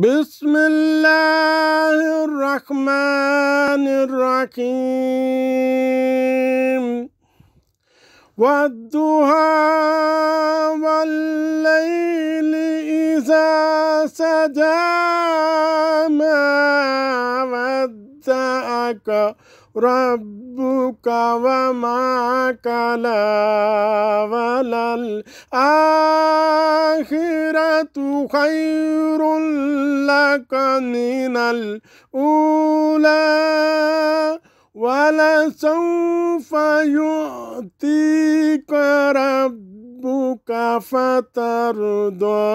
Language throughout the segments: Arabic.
بسم الله الرحمن الرحيم والضحى والليل إذا سجى ما ودعك ربك ومعك لا وللآخرة خير لك من الأولى ولسوف يعطيك ربك فترضى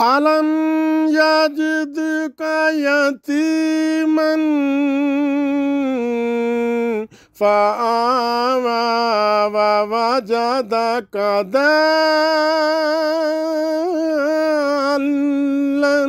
ألم يجدك يتيما فآوى ووجدك ضالا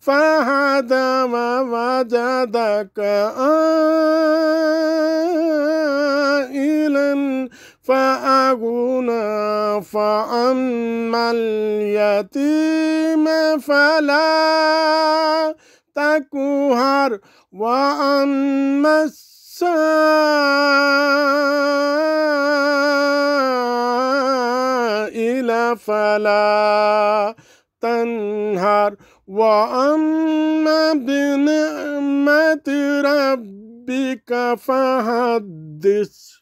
فهدى ووجدك آئلا فأغنى فأما اليتيم فلا تكوهر وأما السائل فلا تنهر وأما بنعمة ربك فحدث